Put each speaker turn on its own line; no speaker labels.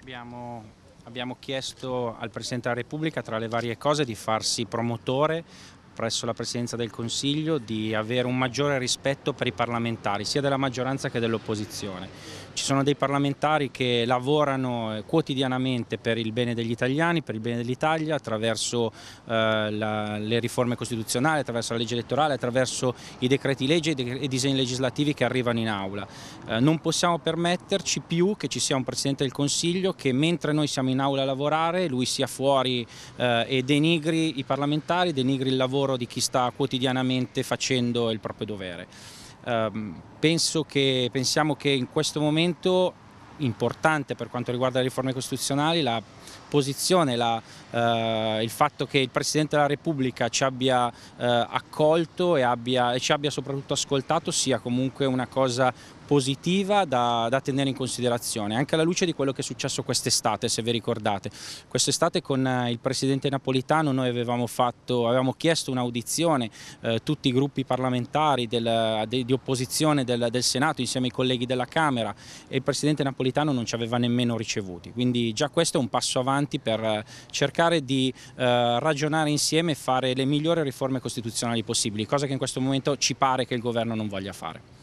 Abbiamo, abbiamo chiesto al Presidente della Repubblica, tra le varie cose, di farsi promotore presso la Presidenza del Consiglio di avere un maggiore rispetto per i parlamentari, sia della maggioranza che dell'opposizione. Ci sono dei parlamentari che lavorano eh, quotidianamente per il bene degli italiani, per il bene dell'Italia, attraverso eh, la, le riforme costituzionali, attraverso la legge elettorale, attraverso i decreti legge e i disegni legislativi che arrivano in aula. Eh, non possiamo permetterci più che ci sia un Presidente del Consiglio che mentre noi siamo in aula a lavorare, lui sia fuori eh, e denigri i parlamentari, denigri il lavoro lavoro di chi sta quotidianamente facendo il proprio dovere. Ehm, penso Che, pensiamo che in questo momento importante per quanto riguarda le riforme costituzionali la posizione, la, eh, il fatto che il Presidente della Repubblica ci abbia eh, accolto e, abbia, e, ci abbia soprattutto ascoltato sia comunque una cosa positiva da, da, tenere in considerazione, anche alla luce di quello che è successo quest'estate, se vi ricordate. Quest'estate con eh, il Presidente Napolitano noi avevamo, fatto, avevamo chiesto un'audizione, eh, tutti i gruppi parlamentari del, de, di opposizione del, del Senato insieme ai colleghi della Camera e il Presidente Napolitano non ci aveva nemmeno ricevuti, quindi già questo è un passo avanti avanti per eh, cercare di eh, ragionare insieme e fare le migliori riforme costituzionali possibili, cosa che in questo momento ci pare che il governo non voglia fare.